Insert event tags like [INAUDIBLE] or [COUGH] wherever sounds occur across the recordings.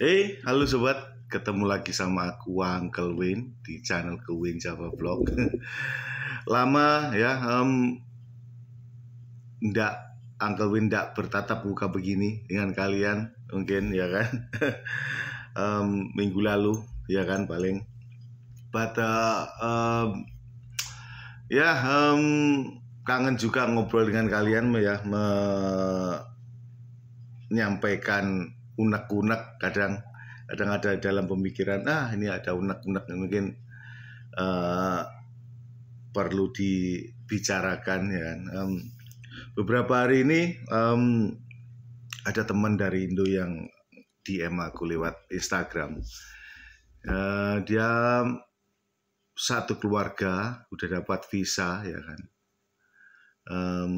Hey, eh, halo sobat, ketemu lagi sama aku Uncle Win di channel Kewin Java Blog. [LAUGHS] Lama ya, um, ndak Uncle Win ndak bertatap muka begini dengan kalian mungkin ya kan. um, [LAUGHS] minggu lalu ya kan paling. But uh, um, ya um, kangen juga ngobrol dengan kalian ya menyampaikan unek-unek kadang kadang ada dalam pemikiran ah ini ada unek-unek yang mungkin uh, perlu dibicarakan ya um, beberapa hari ini um, ada teman dari Indo yang DM aku lewat Instagram uh, dia satu keluarga udah dapat visa ya kan um,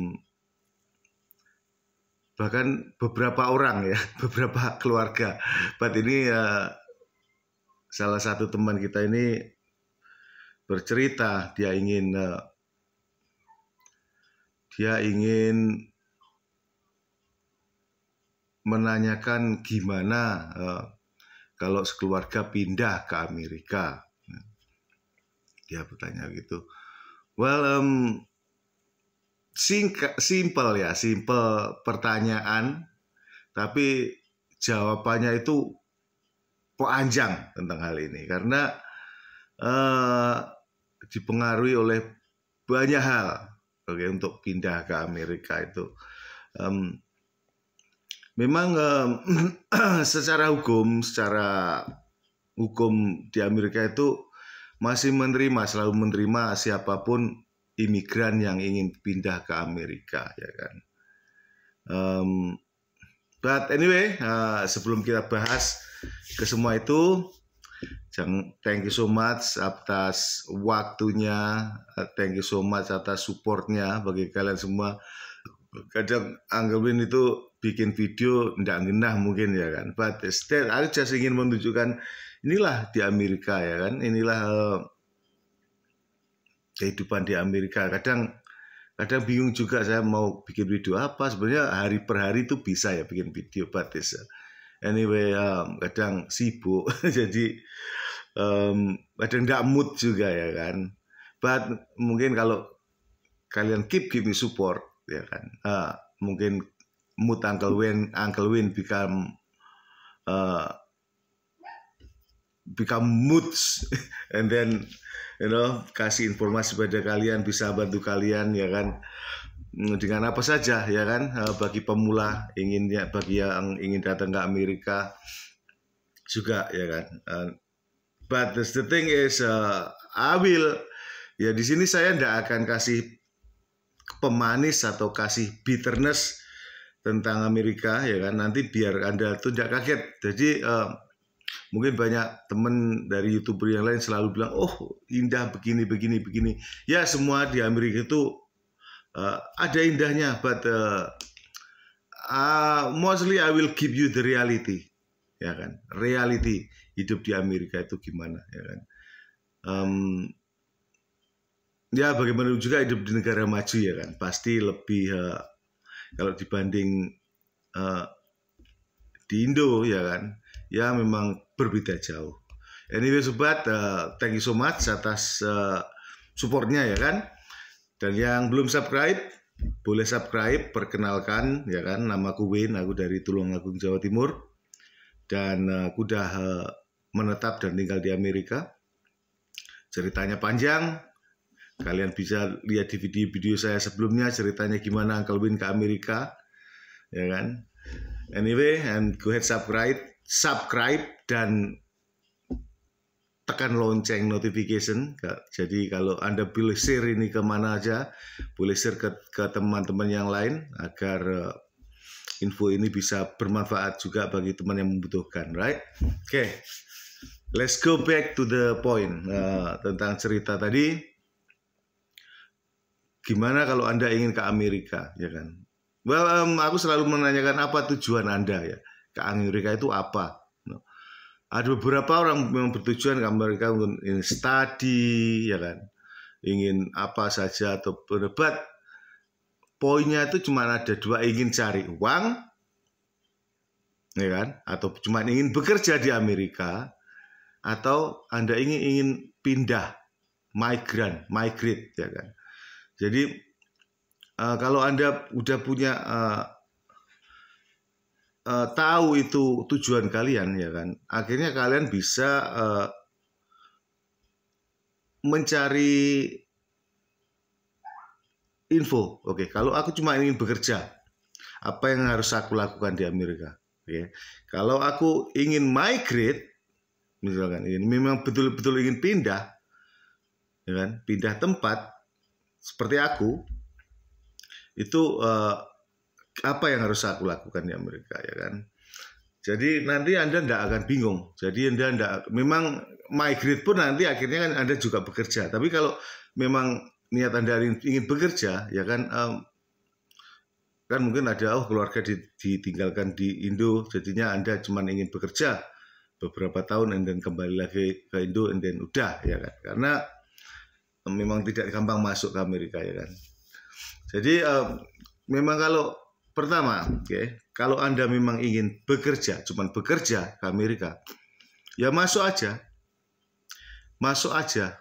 bahkan beberapa orang ya [LAUGHS] beberapa keluarga buat ini ya salah satu teman kita ini bercerita dia ingin eh, dia ingin menanyakan gimana eh, kalau sekeluarga pindah ke Amerika dia bertanya gitu well um, singka, simple ya simple pertanyaan tapi jawabannya itu panjang tentang hal ini karena eh, dipengaruhi oleh banyak hal oke untuk pindah ke Amerika itu um, memang um, [CLEARS THROAT] secara hukum secara hukum di Amerika itu masih menerima selalu menerima siapapun imigran yang ingin pindah ke Amerika ya kan. Um, but anyway, uh, sebelum kita bahas ke semua itu, thank you so much atas waktunya, eh, thank you so much atas supportnya bagi kalian semua. Kadang anggapin itu bikin video tidak genah mungkin ya kan. But still, aku just ingin menunjukkan inilah di Amerika ya kan, inilah uh, kehidupan di Amerika. Kadang kadang bingung juga saya mau bikin video apa. Sebenarnya hari per hari itu bisa ya bikin video batis. Uh, anyway, um, kadang sibuk, [LAUGHS] jadi um, kadang tidak mood juga ya kan. But mungkin kalau kalian keep give me support ya kan, uh, mungkin mood Uncle Win Uncle Win become uh, become moods [LAUGHS] and then you know kasih informasi pada kalian bisa bantu kalian ya kan hmm, dengan apa saja ya kan eh, bagi pemula inginnya bagi yang ingin datang ke Amerika juga ya kan eh, but the thing is uh, I will ya di sini saya tidak akan kasih pemanis atau kasih bitterness tentang Amerika ya kan nanti biar anda tuh tidak kaget jadi uh, Mungkin banyak teman dari youtuber yang lain selalu bilang, oh indah begini begini begini. Ya semua di Amerika itu uh, ada indahnya, but uh, uh, mostly I will give you the reality, ya kan? Reality hidup di Amerika itu gimana, ya kan? Um, ya bagaimana juga hidup di negara maju ya kan, pasti lebih uh, kalau dibanding uh, di Indo ya kan ya memang berbeda jauh anyway sobat uh, thank you so much atas uh, supportnya ya kan dan yang belum subscribe boleh subscribe perkenalkan ya kan nama aku Win aku dari Tulungagung Jawa Timur dan uh, aku udah uh, menetap dan tinggal di Amerika ceritanya panjang kalian bisa lihat di video-video saya sebelumnya ceritanya gimana Uncle Win ke Amerika ya kan Anyway, and go ahead subscribe, subscribe dan tekan lonceng notification. Jadi kalau Anda boleh share ini kemana aja, boleh share ke, ke teman-teman yang lain agar eh, info ini bisa bermanfaat juga bagi teman yang membutuhkan, right? Oke, okay. let's go back to the point uh, tentang cerita tadi. Gimana kalau Anda ingin ke Amerika, ya kan? Well, um, aku selalu menanyakan apa tujuan Anda ya. Ke Amerika itu apa? Ada beberapa orang memang bertujuan ke Amerika untuk ingin study, ya kan? Ingin apa saja atau berdebat. Poinnya itu cuma ada dua, ingin cari uang, ya kan? Atau cuma ingin bekerja di Amerika, atau Anda ingin ingin pindah, migran, migrate, ya kan? Jadi Eh, kalau Anda udah punya uh, uh, tahu itu tujuan kalian ya kan akhirnya kalian bisa uh, mencari info oke okay, kalau aku cuma ingin bekerja apa yang harus aku lakukan di Amerika oke okay. kalau aku ingin migrate misalkan ini memang betul-betul ingin pindah ya kan pindah tempat seperti aku itu uh, apa yang harus aku lakukan di Amerika ya kan jadi nanti anda tidak akan bingung jadi anda tidak memang migrate pun nanti akhirnya kan anda juga bekerja tapi kalau memang niat anda ingin bekerja ya kan um, kan mungkin ada oh keluarga ditinggalkan di Indo jadinya anda cuma ingin bekerja beberapa tahun and kembali lagi ke Indo and udah ya kan karena memang tidak gampang masuk ke Amerika ya kan jadi uh, memang kalau pertama, oke, okay, kalau Anda memang ingin bekerja, cuman bekerja ke Amerika, ya masuk aja. Masuk aja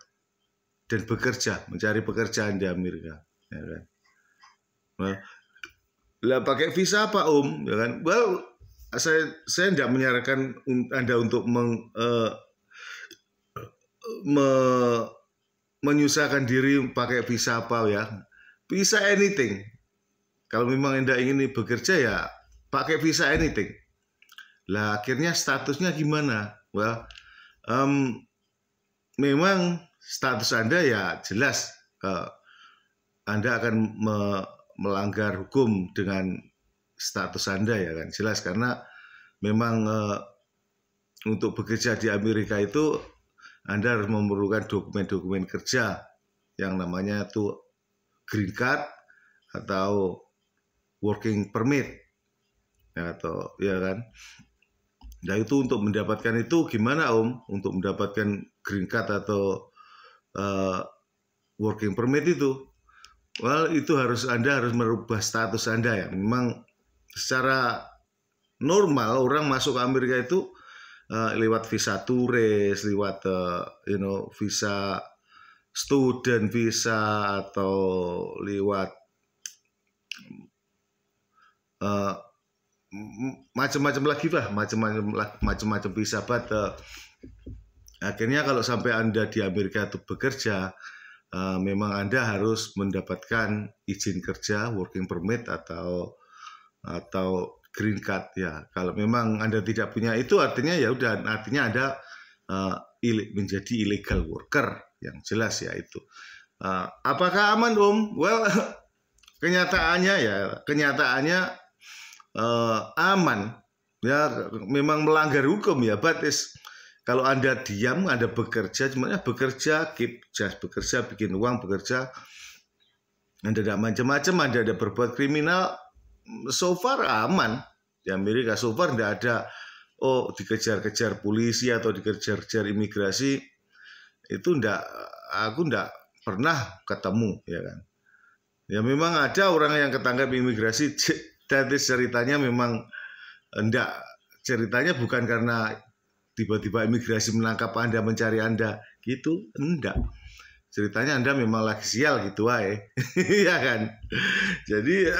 dan bekerja, mencari pekerjaan di Amerika, ya kan? Well, nah, lah pakai visa apa Om, ya kan? Well, saya saya tidak menyarankan Anda untuk meng, uh, me, menyusahkan diri pakai visa apa ya visa anything. Kalau memang Anda ingin bekerja ya pakai visa anything. Lah akhirnya statusnya gimana? Well, um, memang status Anda ya jelas uh, Anda akan me melanggar hukum dengan status Anda ya kan jelas karena memang uh, untuk bekerja di Amerika itu Anda harus memerlukan dokumen-dokumen kerja yang namanya tuh green card atau working permit ya, atau ya kan nah itu untuk mendapatkan itu gimana om untuk mendapatkan green card atau uh, working permit itu well itu harus anda harus merubah status anda ya memang secara normal orang masuk Amerika itu uh, lewat visa turis lewat uh, you know visa student visa atau lewat uh, macam-macam lagi lah macam-macam macam-macam visa but uh, akhirnya kalau sampai anda di Amerika itu bekerja uh, memang anda harus mendapatkan izin kerja working permit atau atau green card ya kalau memang anda tidak punya itu artinya ya udah artinya ada uh, menjadi illegal worker yang jelas ya itu. Uh, apakah aman Om? Well, [LAUGHS] kenyataannya ya, kenyataannya uh, aman. Ya memang melanggar hukum ya, batis kalau Anda diam, Anda bekerja, ya bekerja, keep just bekerja, bikin uang, bekerja. Anda tidak macam-macam, Anda ada berbuat kriminal, so far aman. Di Amerika so far tidak ada, oh dikejar-kejar polisi atau dikejar-kejar imigrasi, itu ndak aku ndak pernah ketemu ya kan ya memang ada orang yang ketangkap imigrasi [LAUGHS] tapi ceritanya memang eh, ndak ceritanya bukan karena tiba-tiba imigrasi menangkap anda mencari anda gitu ndak ceritanya anda memang lagi sial gitu aja [LAUGHS] ya kan jadi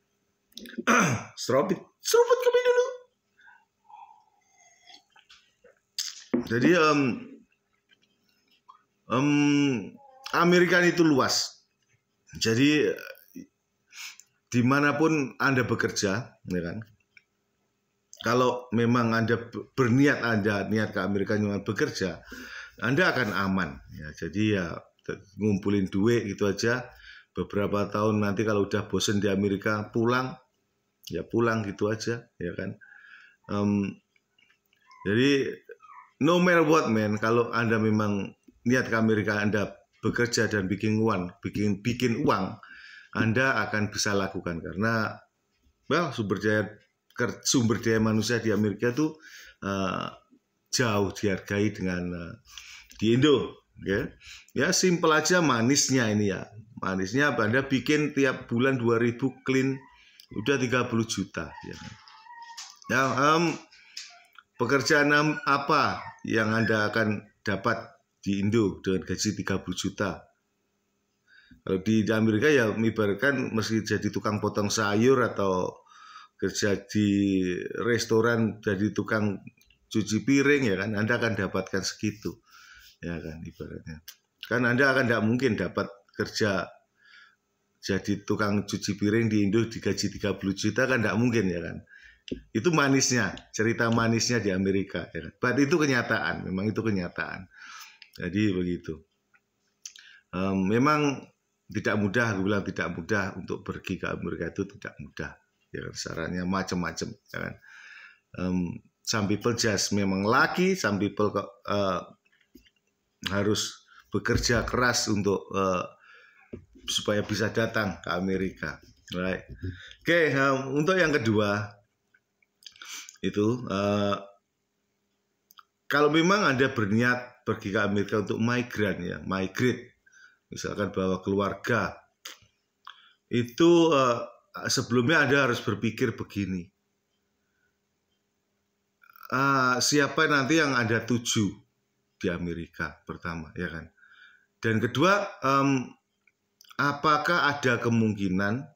[CLEARS THROAT] serobit serobit kami dulu jadi um, um, Amerika itu luas. Jadi dimanapun anda bekerja, ya kan? Kalau memang anda berniat anda niat ke Amerika cuma bekerja, anda akan aman. Ya, jadi ya ngumpulin duit gitu aja. Beberapa tahun nanti kalau udah bosen di Amerika pulang, ya pulang gitu aja, ya kan? Um, jadi no matter what man, kalau anda memang niat ke Amerika Anda bekerja dan bikin uang, bikin bikin uang, Anda akan bisa lakukan karena well sumber daya sumber daya manusia di Amerika itu uh, jauh dihargai dengan uh, di Indo, ya. Ya simpel aja manisnya ini ya. Manisnya Anda bikin tiap bulan 2000 clean udah 30 juta ya. Nah, um, pekerjaan apa yang Anda akan dapat di Indo dengan gaji 30 juta. Kalau di, Amerika ya mibarkan meski jadi tukang potong sayur atau kerja di restoran jadi tukang cuci piring ya kan Anda akan dapatkan segitu ya kan ibaratnya kan Anda akan tidak mungkin dapat kerja jadi tukang cuci piring di Indo digaji 30 juta kan tidak mungkin ya kan itu manisnya cerita manisnya di Amerika ya kan. itu kenyataan memang itu kenyataan jadi begitu. Um, memang tidak mudah, aku bilang tidak mudah untuk pergi ke Amerika itu tidak mudah. Ya, kan, sarannya macam-macam. Ya kan? um, some people just memang laki, some people uh, harus bekerja keras untuk uh, supaya bisa datang ke Amerika. Right. Oke, okay, um, untuk yang kedua itu uh, kalau memang Anda berniat pergi ke Amerika untuk migran ya, migrate. Misalkan bawa keluarga. Itu uh, sebelumnya ada harus berpikir begini. Uh, siapa nanti yang ada tuju di Amerika pertama, ya kan? Dan kedua, um, apakah ada kemungkinan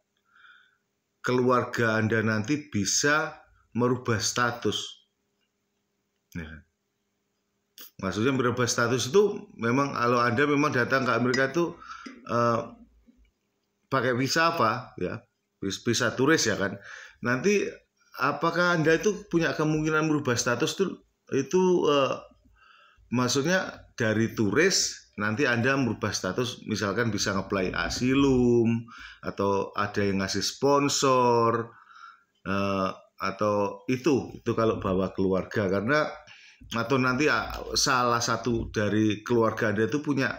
keluarga Anda nanti bisa merubah status? Ya kan? maksudnya merubah status itu memang kalau anda memang datang ke Amerika itu uh, pakai visa apa ya visa turis ya kan nanti apakah anda itu punya kemungkinan merubah status itu itu uh, maksudnya dari turis nanti Anda merubah status misalkan bisa ngeplay asilum atau ada yang ngasih sponsor uh, atau itu itu kalau bawa keluarga karena atau nanti ah, salah satu dari keluarga Anda itu punya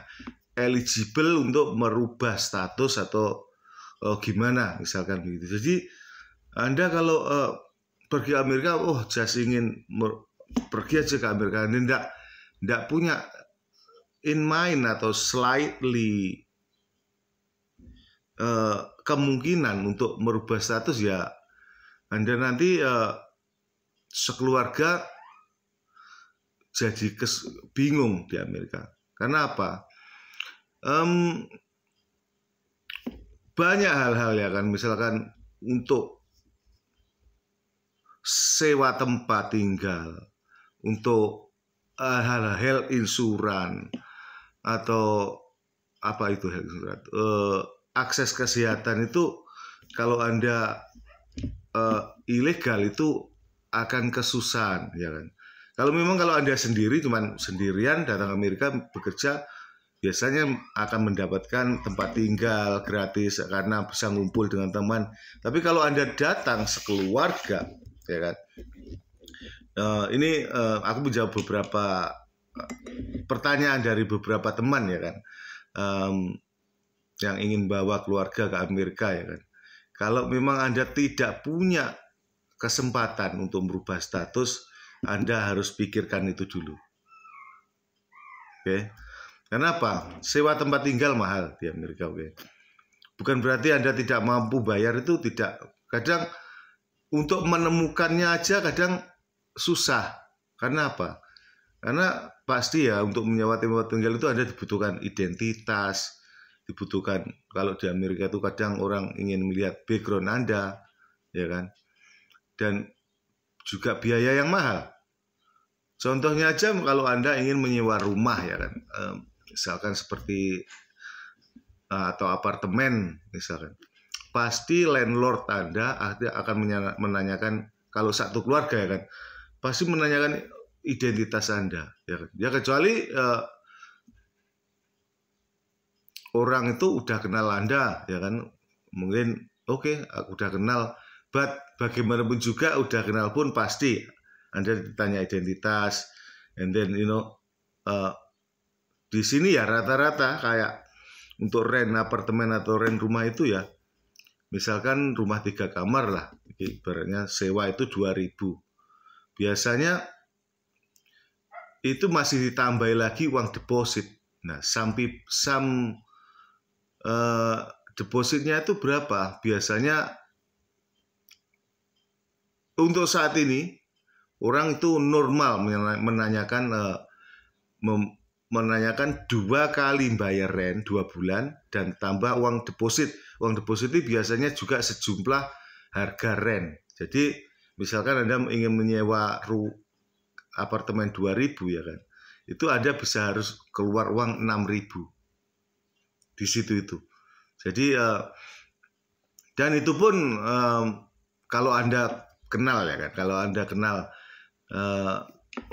eligible untuk merubah status atau oh, gimana misalkan begitu. Jadi Anda kalau uh, pergi Amerika, oh just ingin pergi aja ke Amerika, Anda tidak tidak punya in mind atau slightly uh, kemungkinan untuk merubah status ya Anda nanti uh, sekeluarga jadi kes, bingung di Amerika. Karena apa? Um, banyak hal-hal ya kan, misalkan untuk sewa tempat tinggal, untuk eh, hal-hal uh, health insurance atau apa itu health insurance, uh, akses kesehatan itu kalau anda uh, ilegal itu akan kesusahan ya kan kalau memang kalau Anda sendiri cuman sendirian datang ke Amerika bekerja biasanya akan mendapatkan tempat tinggal gratis karena bisa ngumpul dengan teman. Tapi kalau Anda datang sekeluarga, ya kan? Uh, ini uh, aku menjawab beberapa eh, pertanyaan dari beberapa teman ya kan, um, yang ingin bawa keluarga ke Amerika ya kan. Kalau memang Anda tidak punya kesempatan untuk merubah status, anda harus pikirkan itu dulu. Oke. Okay? Kenapa? Sewa tempat tinggal mahal di Amerika, oke. Okay? Bukan berarti Anda tidak mampu bayar itu tidak. Kadang untuk menemukannya aja kadang susah. Karena apa? Karena pasti ya untuk menyewa tempat tinggal itu Anda dibutuhkan identitas, dibutuhkan kalau di Amerika itu kadang orang ingin melihat background Anda, ya kan? Dan juga biaya yang mahal. Contohnya aja kalau Anda ingin menyewa rumah ya kan, misalkan seperti eh, atau apartemen misalkan, pasti landlord Anda akan menanyakan kalau satu keluarga ya kan, pasti menanyakan identitas Anda ya kan. Ya kecuali eh, orang itu udah kenal Anda ya kan, mungkin oke okay, aku udah kenal, but bagaimanapun juga udah kenal pun pasti anda ditanya identitas, and then you know uh, di sini ya rata-rata kayak untuk rent apartemen atau rent rumah itu ya, misalkan rumah tiga kamar lah, ibaratnya sewa itu 2000 Biasanya itu masih ditambah lagi uang deposit. Nah, sampai sam uh, depositnya itu berapa? Biasanya untuk saat ini Orang itu normal menanyakan uh, mem, menanyakan dua kali bayar rent dua bulan dan tambah uang deposit. Uang deposit itu biasanya juga sejumlah harga rent. Jadi misalkan Anda ingin menyewa ru, apartemen ribu ya kan. Itu Anda bisa harus keluar uang enam ribu Di situ itu. Jadi eh, dan itu pun eh, kalau Anda kenal ya kan, kalau Anda kenal uh,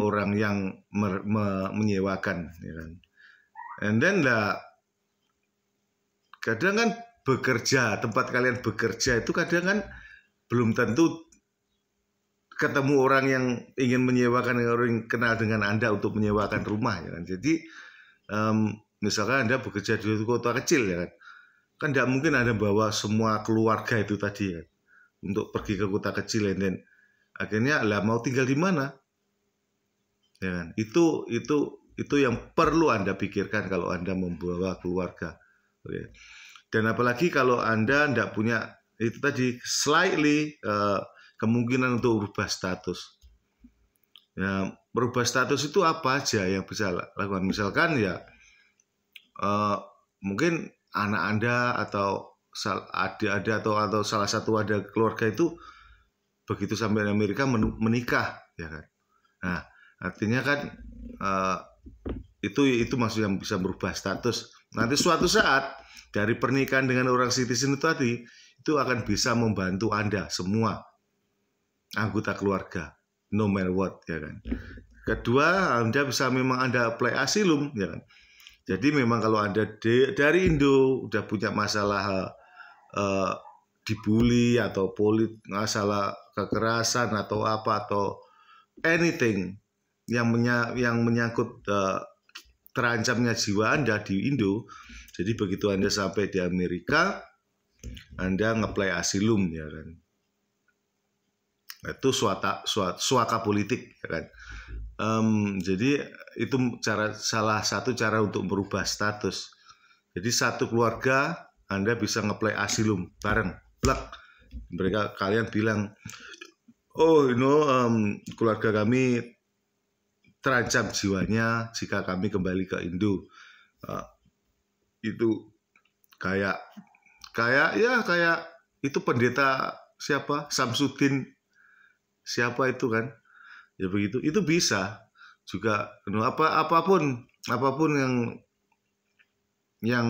orang yang mer, me, menyewakan ya kan and then lah kadang kan bekerja tempat kalian bekerja itu kadang kan belum tentu ketemu orang yang ingin menyewakan orang yang kenal dengan anda untuk menyewakan rumah ya kan jadi um, misalkan anda bekerja di kota kecil ya kan kan tidak mungkin anda bawa semua keluarga itu tadi ya, kan, untuk pergi ke kota kecil dan akhirnya lah mau tinggal di mana ya kan? itu itu itu yang perlu anda pikirkan kalau anda membawa keluarga Oke. dan apalagi kalau anda tidak punya itu tadi slightly uh, kemungkinan untuk berubah status ya berubah status itu apa aja yang bisa lakukan misalkan ya uh, mungkin anak anda atau ada atau atau salah satu ada keluarga itu begitu sampai Amerika menikah ya kan nah artinya kan uh, itu itu maksud yang bisa berubah status nanti suatu saat dari pernikahan dengan orang citizen itu tadi itu akan bisa membantu anda semua anggota keluarga no matter what ya kan kedua anda bisa memang anda apply asilum ya kan jadi memang kalau Anda dari Indo udah punya masalah uh, dibully atau polit masalah kekerasan atau apa atau anything yang menya, yang menyangkut uh, terancamnya jiwa Anda di Indo. Jadi begitu Anda sampai di Amerika, Anda ngeplay asilum ya kan. Itu suata, suat, suaka politik ya kan. Um, jadi itu cara salah satu cara untuk merubah status. Jadi satu keluarga Anda bisa ngeplay asilum bareng. Black mereka kalian bilang oh you know um, keluarga kami terancam jiwanya jika kami kembali ke Indo uh, ah, itu kayak kayak ya kayak itu pendeta siapa Samsudin siapa itu kan ya begitu itu bisa juga you know, apa apapun apapun yang yang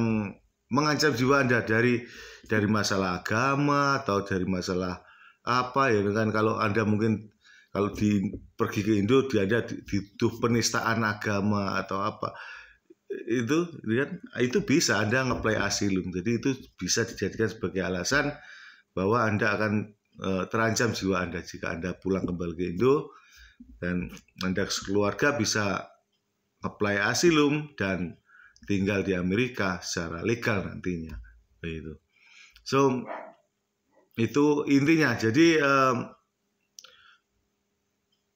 mengancam jiwa Anda dari dari masalah agama atau dari masalah apa ya kan kalau Anda mungkin kalau di pergi ke Indo di di, di penistaan agama atau apa itu ya kan itu bisa Anda ngeplay asilum. Jadi itu bisa dijadikan sebagai alasan bahwa Anda akan e, terancam jiwa Anda jika Anda pulang kembali ke Indo dan Anda keluarga bisa apply asilum dan tinggal di Amerika secara legal nantinya begitu. So itu intinya. Jadi um,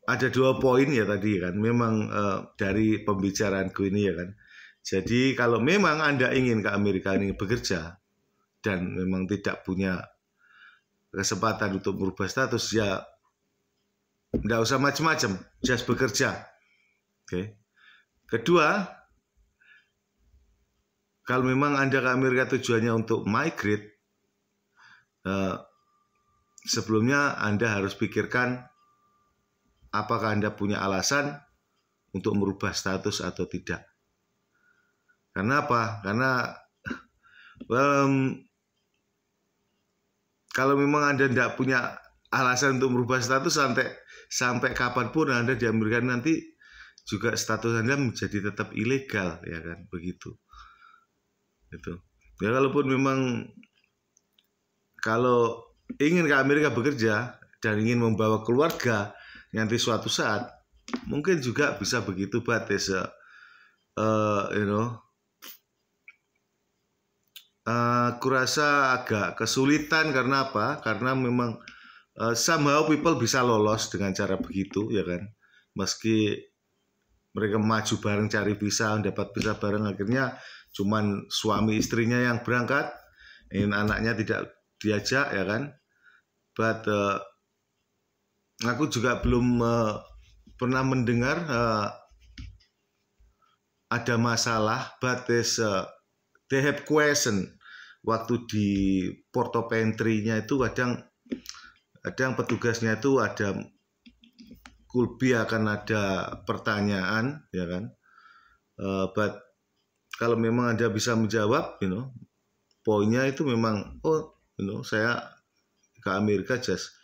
ada dua poin ya tadi kan. Memang uh, dari pembicaraanku ini ya kan. Jadi kalau memang anda ingin ke Amerika ini bekerja dan memang tidak punya kesempatan untuk merubah status ya tidak usah macam-macam, just bekerja. Oke. Okay. Kedua, kalau memang Anda ke Amerika tujuannya untuk migrate, eh, sebelumnya Anda harus pikirkan apakah Anda punya alasan untuk merubah status atau tidak. Karena apa? Karena well, kalau memang Anda tidak punya alasan untuk merubah status sampai sampai kapanpun Anda di nanti juga status Anda menjadi tetap ilegal ya kan begitu itu ya kalaupun memang kalau ingin ke Amerika bekerja dan ingin membawa keluarga nanti suatu saat mungkin juga bisa begitu batas, ya uh, you know uh, kurasa agak kesulitan karena apa karena memang uh, somehow people bisa lolos dengan cara begitu ya kan meski mereka maju bareng cari visa dapat visa bareng akhirnya cuman suami istrinya yang berangkat ingin anaknya tidak diajak ya kan but uh, aku juga belum uh, pernah mendengar uh, ada masalah but is uh, they have question waktu di porto pantry-nya itu kadang kadang petugasnya itu ada kulbi akan ada pertanyaan ya kan uh, but kalau memang Anda bisa menjawab, you know, poinnya itu memang, oh, you know, saya ke Amerika just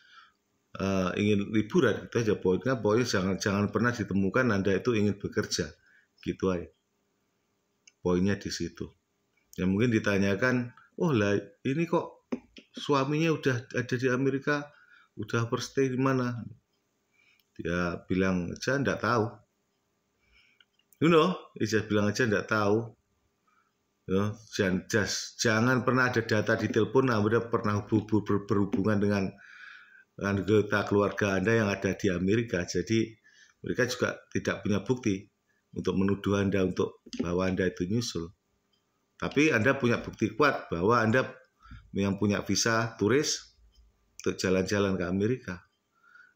uh, ingin liburan, itu aja poinnya. Poinnya jangan jangan pernah ditemukan Anda itu ingin bekerja, gitu aja. Poinnya di situ. Ya mungkin ditanyakan, oh lah ini kok suaminya udah ada di Amerika, udah berstay di mana? Dia bilang, aja, tidak tahu. You know, dia bilang aja tidak tahu Ya, jangan, just, jangan pernah ada data di telepon Anda pernah berhubungan dengan anggota keluarga Anda yang ada di Amerika. Jadi mereka juga tidak punya bukti untuk menuduh Anda untuk bahwa Anda itu nyusul. Tapi Anda punya bukti kuat bahwa Anda yang punya visa turis untuk jalan-jalan ke Amerika.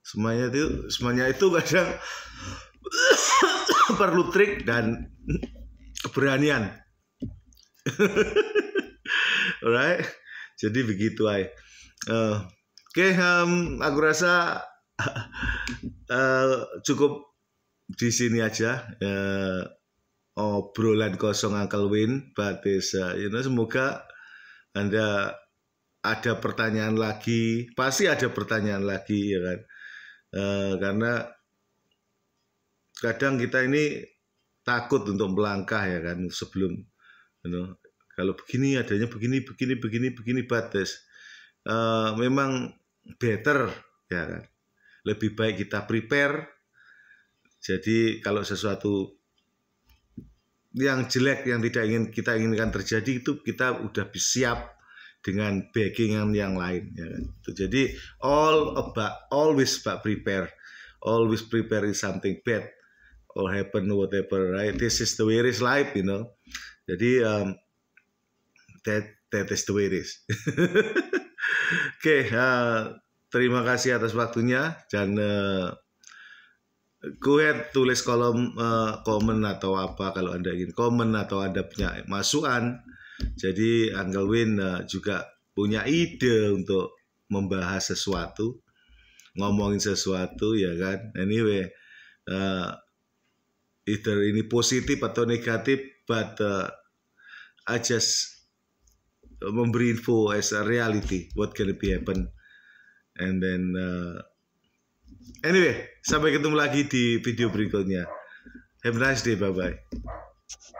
Semuanya itu semuanya itu kadang [COUGHS] perlu trik dan [COUGHS] keberanian [LAUGHS] Alright, jadi begitu ay. Uh, eh, Oke, okay, um, aku rasa uh, [LAUGHS] cukup di sini aja uh, obrolan kosong Uncle Win Batesa. Uh, you know, semoga anda ada pertanyaan lagi, pasti ada pertanyaan lagi ya kan, uh, karena kadang kita ini takut untuk melangkah ya kan sebelum you kalau begini adanya begini begini begini begini batas uh, eh, memang better ya kan lebih baik kita prepare jadi kalau sesuatu yang jelek yang tidak ingin kita inginkan terjadi itu kita udah siap dengan backingan yang lain ya kan? jadi all about always about prepare always prepare is something bad or happen whatever right this is the way it is life you know jadi um, that that is the way it is. [LAUGHS] Oke, okay, uh, eh, terima kasih atas waktunya dan uh, tulis kolom uh, komen atau apa kalau anda ingin komen atau anda punya masukan. Jadi Uncle Win uh, juga punya ide untuk membahas sesuatu, ngomongin sesuatu ya kan. Anyway, uh, either ini positif atau negatif but uh, I just uh, memberi info as a reality what can be happen and then uh, anyway sampai ketemu lagi di video berikutnya have a nice day bye bye